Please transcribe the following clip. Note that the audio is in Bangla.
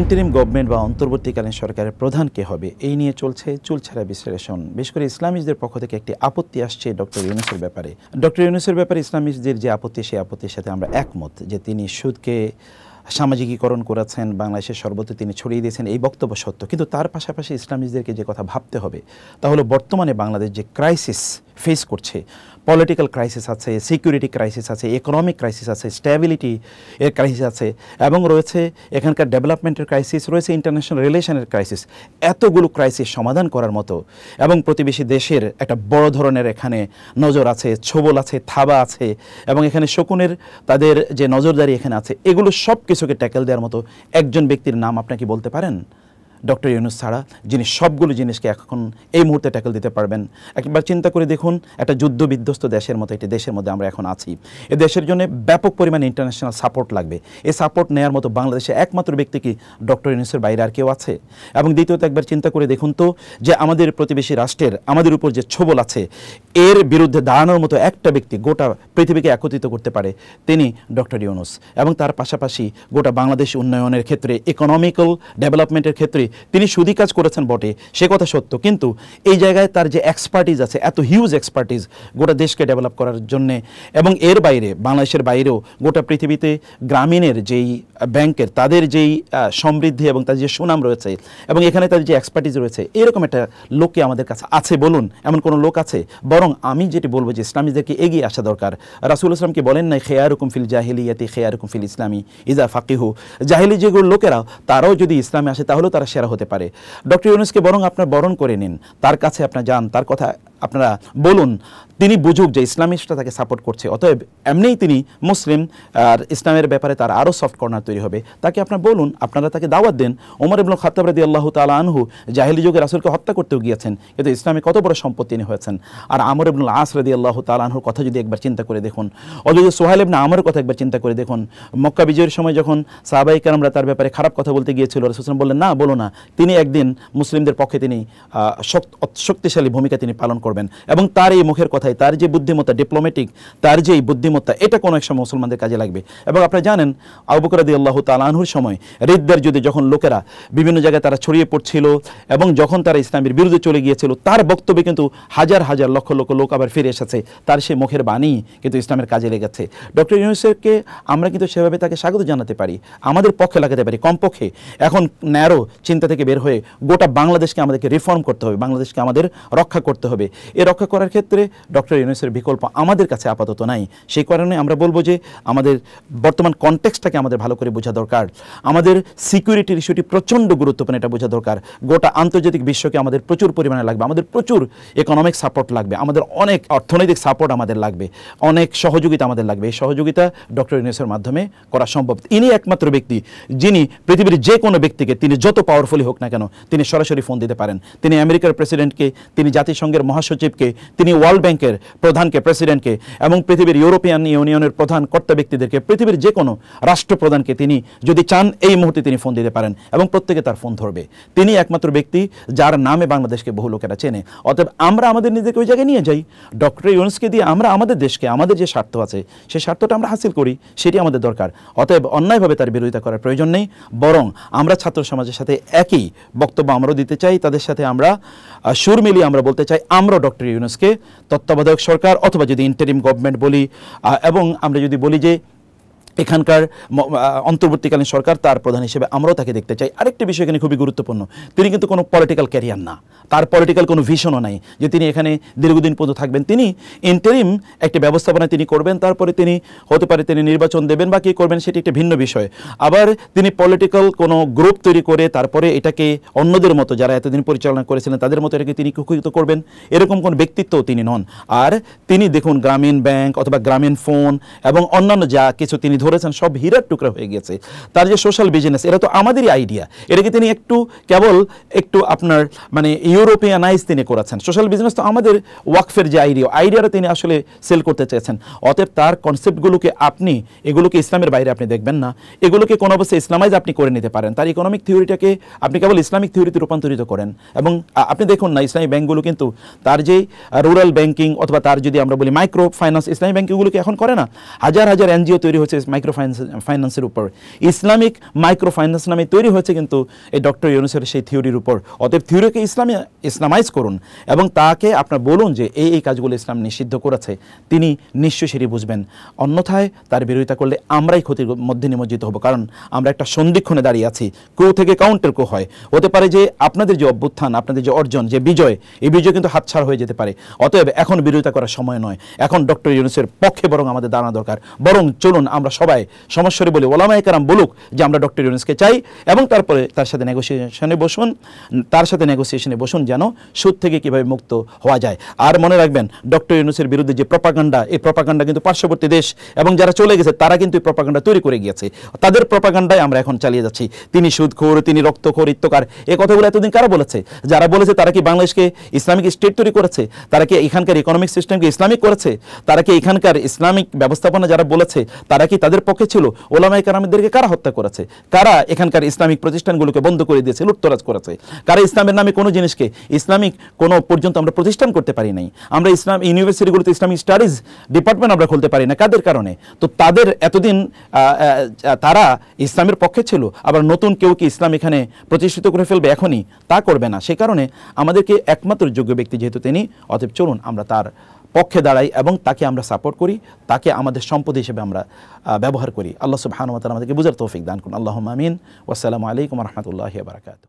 ইন্টারিম গভর্নমেন্ট বা অন্তর্বর্তীকালীন সরকারের প্রধান কে হবে এই নিয়ে চলছে চুলছাড়া বিশ্লেষণ বিশেষ করে ইসলামিস্টদের পক্ষ থেকে একটি আপত্তি আসছে ডক্টর ইউনুসের ব্যাপারে ডক্টর ইউনুসের ব্যাপারে ইসলামিস্টদের যে আপত্তি সেই আপত্তির সাথে আমরা একমত যে তিনি সুদকে সামাজিকীকরণ করেছেন বাংলাদেশের সর্বত্র তিনি ছড়িয়ে দিয়েছেন এই বক্তব্য সত্য কিন্তু তার পাশাপাশি ইসলামিস্টদেরকে যে কথা ভাবতে হবে তা হলো বর্তমানে বাংলাদেশ যে ক্রাইসিস ফেস করছে পলিটিক্যাল ক্রাইসিস আছে সিকিউরিটি ক্রাইসিস আছে ইকোনমিক ক্রাইসিস আছে স্ট্যাবিলিটি এর ক্রাইসিস আছে এবং রয়েছে এখানকার ডেভেলপমেন্টের ক্রাইসিস রয়েছে ইন্টারন্যাশনাল রিলেশনের ক্রাইসিস এতগুলো ক্রাইসিস সমাধান করার মতো এবং প্রতিবেশী দেশের একটা বড় ধরনের এখানে নজর আছে ছবল আছে থাবা আছে এবং এখানে শকুনের তাদের যে নজরদারি এখানে আছে এগুলো সব কিছুকে ট্যাকেল দেওয়ার মতো একজন ব্যক্তির নাম আপনাকে বলতে পারেন ডক্টর ইউনুস ছাড়া যিনি সবগুলো জিনিসকে এখন এই মুহূর্তে ট্যাকল দিতে পারবেন একবার চিন্তা করে দেখুন একটা যুদ্ধ বিধ্বস্ত দেশের মতো একটি দেশের মধ্যে আমরা এখন আছি এ দেশের জন্য ব্যাপক পরিমাণে ইন্টারন্যাশনাল সাপোর্ট লাগবে এই সাপোর্ট নেওয়ার মতো বাংলাদেশে একমাত্র ব্যক্তি কি ডক্টর ইউনুসের বাইরে আর কেউ আছে এবং দ্বিতীয়ত একবার চিন্তা করে দেখুন তো যে আমাদের প্রতিবেশী রাষ্ট্রের আমাদের উপর যে ছবল আছে এর বিরুদ্ধে দাঁড়ানোর মতো একটা ব্যক্তি গোটা পৃথিবীকে একত্রিত করতে পারে তিনি ডক্টর ইউনুস এবং তার পাশাপাশি গোটা বাংলাদেশ উন্নয়নের ক্ষেত্রে ইকোনমিক্যাল ডেভেলপমেন্টের ক্ষেত্রে তিনি সুদি কাজ করেছেন বটে সে কথা সত্য কিন্তু এই জায়গায় তার যে এক্সপার্টিজ আছে এত হিউজ এক্সপার্টিজ গোটা দেশকে ডেভেলপ করার জন্য এবং এর বাইরে বাংলাদেশের বাইরেও গোটা পৃথিবীতে গ্রামীণের যেই ব্যাংকের তাদের যেই সমৃদ্ধি এবং তাদের যে সুনাম রয়েছে এবং এখানে তাদের যে এক্সপার্টিজ রয়েছে এরকম একটা লোককে আমাদের কাছে আছে বলুন এমন কোনো লোক আছে বরং আমি যেটি বলবো যে ইসলামীদেরকে এগিয়ে আসা দরকার রাসুল ইসলামকে বলেন না রকম ফিল জাহিলিয়াতি রকম ফিল ইসলামী ইজা ফাকিহু জাহিলি যেগুলো লোকেরা তারাও যদি ইসলামে আসে তাহলে তারা সেরা হতে পারে ডক্টর ইউনুসকে বরং আপনার বরণ করে নিন তার কাছে আপনার যান তার কথা আপনারা বলুন তিনি বুঝুক যে ইসলামিস্টরা তাকে সাপোর্ট করছে অতএব এমনিই তিনি মুসলিম আর ইসলামের ব্যাপারে তার আরও সফট কর্নার তৈরি হবে তাকে আপনার বলুন আপনারা তাকে দাওয়াত দেন ওমর ইবনুল খাতাব রাদি আল্লাহ তালা আনহু জাহিলি যুগে রাসুলকে হত্যা করতেও গিয়েছেন কিন্তু ইসলামে কত বড় সম্পদ তিনি হয়েছেন আর আমর ইবনুল আস রাদি আল্লাহ তালা আনহুর কথা যদি একবার চিন্তা করে দেখুন অযোধ্যা সোহাইল ইবনা আমরের কথা একবার চিন্তা করে দেখুন মক্কা বিজয়ের সময় যখন সাহাবাই কারামরা তার ব্যাপারে খারাপ কথা বলতে গিয়েছিল রসুলাম বললেন না বলো না তিনি একদিন মুসলিমদের পক্ষে তিনি শক্তিশালী ভূমিকা তিনি পালন করবেন এবং তার এই মুখের কথাই তার যে বুদ্ধিমত্তা ডিপ্লোম্যাটিক তার যে এই বুদ্ধিমত্তা এটা কোনো এক সময় মুসলমানদের কাজে লাগবে এবং আপনি জানেন আবুকরাদি আল্লাহ তালাহুর সময় হৃদদের যদি যখন লোকেরা বিভিন্ন জায়গায় তারা ছড়িয়ে পড়ছিল এবং যখন তারা ইসলামের বিরুদ্ধে চলে গিয়েছিল তার বক্তব্যে কিন্তু হাজার হাজার লক্ষ লক্ষ লোক আবার ফিরে এসেছে তার সেই মুখের বাণী কিন্তু ইসলামের কাজে লেগেছে ডক্টর ইউনিসেফকে আমরা কিন্তু সেভাবে তাকে স্বাগত জানাতে পারি আমাদের পক্ষে লাগাতে পারি কমপক্ষে এখন ন্যারো চিন্তা থেকে বের হয়ে গোটা বাংলাদেশকে আমাদেরকে রিফর্ম করতে হবে বাংলাদেশকে আমাদের রক্ষা করতে হবে এ রক্ষা করার ক্ষেত্রে ডক্টর ইউনুসের বিকল্প আমাদের কাছে আপাতত নাই সেই কারণে আমরা বলবো যে আমাদের বর্তমান কনটেক্সটাকে আমাদের ভালো করে বোঝা দরকার আমাদের সিকিউরিটির ইস্যুটি প্রচণ্ড গুরুত্বপূর্ণ এটা বোঝা দরকার গোটা আন্তর্জাতিক বিশ্বকে আমাদের প্রচুর পরিমাণে লাগবে আমাদের প্রচুর ইকোনমিক সাপোর্ট লাগবে আমাদের অনেক অর্থনৈতিক সাপোর্ট আমাদের লাগবে অনেক সহযোগিতা আমাদের লাগবে এই সহযোগিতা ডক্টর ইউনুসের মাধ্যমে করা সম্ভব ইনি একমাত্র ব্যক্তি যিনি পৃথিবীর যে কোনো ব্যক্তিকে তিনি যত পাওয়ারফুলি হোক না কেন তিনি সরাসরি ফোন দিতে পারেন তিনি আমেরিকার প্রেসিডেন্টকে তিনি জাতিসংঘের মহাস মহাসচিবকে তিনি ওয়ার্ল্ড ব্যাংকের প্রধানকে প্রেসিডেন্টকে এবং পৃথিবীর ইউরোপিয়ান ইউনিয়নের প্রধান কর্তা ব্যক্তিদেরকে পৃথিবীর যে কোনো রাষ্ট্রপ্রধানকে তিনি যদি চান এই মুহূর্তে তিনি ফোন দিতে পারেন এবং প্রত্যেকে তার ফোন ধরবে তিনি একমাত্র ব্যক্তি যার নামে বাংলাদেশকে বহু লোকেরা চেনে অতএব আমরা আমাদের নিজেকে ওই জায়গায় নিয়ে যাই ডক্টর ইউনুসকে দিয়ে আমরা আমাদের দেশকে আমাদের যে স্বার্থ আছে সেই স্বার্থটা আমরা হাসিল করি সেটি আমাদের দরকার অতএব অন্যায়ভাবে তার বিরোধিতা করার প্রয়োজন নেই বরং আমরা ছাত্র সমাজের সাথে একই বক্তব্য আমরাও দিতে চাই তাদের সাথে আমরা সুর মিলিয়ে আমরা বলতে চাই আমরা আবারও ডক্টর ইউনুসকে তত্ত্বাবধায়ক সরকার অথবা যদি ইন্টারিম গভর্নমেন্ট বলি এবং আমরা যদি বলি যে এখানকার অন্তর্বর্তীকালীন সরকার তার প্রধান হিসেবে আমরাও তাকে দেখতে চাই আরেকটি বিষয় এখানে খুবই গুরুত্বপূর্ণ তিনি কিন্তু কোনো পলিটিক্যাল ক্যারিয়ার না তার পলিটিক্যাল কোনো ভিশনও নাই যে তিনি এখানে দীর্ঘদিন পর্যন্ত থাকবেন তিনি ইন্টারিম একটি ব্যবস্থাপনা তিনি করবেন তারপরে তিনি হতে পারে তিনি নির্বাচন দেবেন বা কী করবেন সেটি একটি ভিন্ন বিষয় আবার তিনি পলিটিক্যাল কোনো গ্রুপ তৈরি করে তারপরে এটাকে অন্যদের মতো যারা এতদিন পরিচালনা করেছিলেন তাদের মতো এটাকে তিনি কুক্ষিত করবেন এরকম কোন ব্যক্তিত্বও তিনি নন আর তিনি দেখুন গ্রামীণ ব্যাংক অথবা গ্রামীণ ফোন এবং অন্যান্য যা কিছু তিনি ধরেছেন সব হীরার টুকরা হয়ে গেছে তার যে সোশ্যাল বিজনেস এটা তো আমাদেরই আইডিয়া এটাকে তিনি একটু কেবল একটু আপনার মানে ইউরোপিয়ানাইজ তিনি করেছেন সোশ্যাল বিজনেস তো আমাদের ওয়াকফের যে আইডিয়া আইডিয়াটা তিনি আসলে সেল করতে চেয়েছেন অতএব তার কনসেপ্টগুলোকে আপনি এগুলোকে ইসলামের বাইরে আপনি দেখবেন না এগুলোকে কোনো অবস্থায় ইসলামাইজ আপনি করে নিতে পারেন তার ইকোনমিক থিওরিটাকে আপনি কেবল ইসলামিক থিওরিতে রূপান্তরিত করেন এবং আপনি দেখুন না ইসলামী ব্যাঙ্কগুলো কিন্তু তার যে রুরাল ব্যাঙ্কিং অথবা তার যদি আমরা বলি মাইক্রো ফাইন্যান্স ইসলামী ব্যাঙ্কগুলোকে এখন করে না হাজার হাজার এনজিও তৈরি হচ্ছে মাইক্রো ফাইন্যান্সের uh, উপর ইসলামিক মাইক্রো ফাইন্যান্স নামে তৈরি হয়েছে কিন্তু এই ডক্টর ইউনুসের সেই থিওরির উপর অতএব থিওরিকে ইসলামে ইসলামাইজ করুন এবং তাকে আপনার বলুন যে এই এই কাজগুলো ইসলাম নিষিদ্ধ করেছে তিনি নিশ্চয়ই সেটি বুঝবেন অন্যথায় তার বিরোধিতা করলে আমরাই ক্ষতির মধ্যে নিমজ্জিত হব কারণ আমরা একটা সন্ধিক্ষণে দাঁড়িয়ে আছি কেউ থেকে কাউন্টার কো হয় হতে পারে যে আপনাদের যে অভ্যুত্থান আপনাদের যে অর্জন যে বিজয় এই বিজয় কিন্তু হাতছাড় হয়ে যেতে পারে অতএব এখন বিরোধিতা করার সময় নয় এখন ডক্টর ইউনুসের পক্ষে বরং আমাদের দাঁড়ানো দরকার বরং চলুন আমরা সব সবাই সমস্যরে বলি ওলামা একরাম বলুক যে আমরা ডক্টর ইউনুসকে চাই এবং তারপরে তার সাথে নেগোসিয়েশনে বসুন তার সাথে নেগোসিয়েশনে বসুন যেন সুদ থেকে কিভাবে মুক্ত হওয়া যায় আর মনে রাখবেন ডক্টর ইউনুসের বিরুদ্ধে যে প্রপাগান্ডা এই প্রপাগান্ডা কিন্তু পার্শ্ববর্তী দেশ এবং যারা চলে গেছে তারা কিন্তু এই প্রপাগান্ডা তৈরি করে গিয়েছে তাদের প্রপাগান্ডায় আমরা এখন চালিয়ে যাচ্ছি তিনি সুদখোর তিনি রক্তখোর ইত্যকার এই কথাগুলো এতদিন কারা বলেছে যারা বলেছে তারা কি বাংলাদেশকে ইসলামিক স্টেট তৈরি করেছে তারা কি এখানকার ইকোনমিক সিস্টেমকে ইসলামিক করেছে তারা কি এখানকার ইসলামিক ব্যবস্থাপনা যারা বলেছে তারা কি তাদের পক্ষে ছিল ওলামাই কারামিদেরকে কারা হত্যা করেছে কারা এখানকার ইসলামিক প্রতিষ্ঠানগুলোকে বন্ধ করে দিয়েছে লুটতরাজ করেছে কারা ইসলামের নামে কোনো জিনিসকে ইসলামিক কোনো পর্যন্ত আমরা প্রতিষ্ঠান করতে পারি নাই আমরা ইসলাম ইউনিভার্সিটিগুলোতে ইসলামিক স্টাডিজ ডিপার্টমেন্ট আমরা খুলতে পারি না কাদের কারণে তো তাদের এতদিন তারা ইসলামের পক্ষে ছিল আবার নতুন কেউ কি ইসলাম এখানে প্রতিষ্ঠিত করে ফেলবে এখনই তা করবে না সে কারণে আমাদেরকে একমাত্র যোগ্য ব্যক্তি যেহেতু তিনি অতএব চলুন আমরা তার পক্ষে দাঁড়াই এবং তাকে আমরা সাপোর্ট করি তাকে আমাদের সম্পদ হিসেবে আমরা ব্যবহার করি আল্লাহ সুবাহানুমতাল আমাদেরকে বুঝার তৌফিক দান করুন আল্লাহ আমিন ওসালামু আলাইকুম রহমতুল্লাহ বারকাত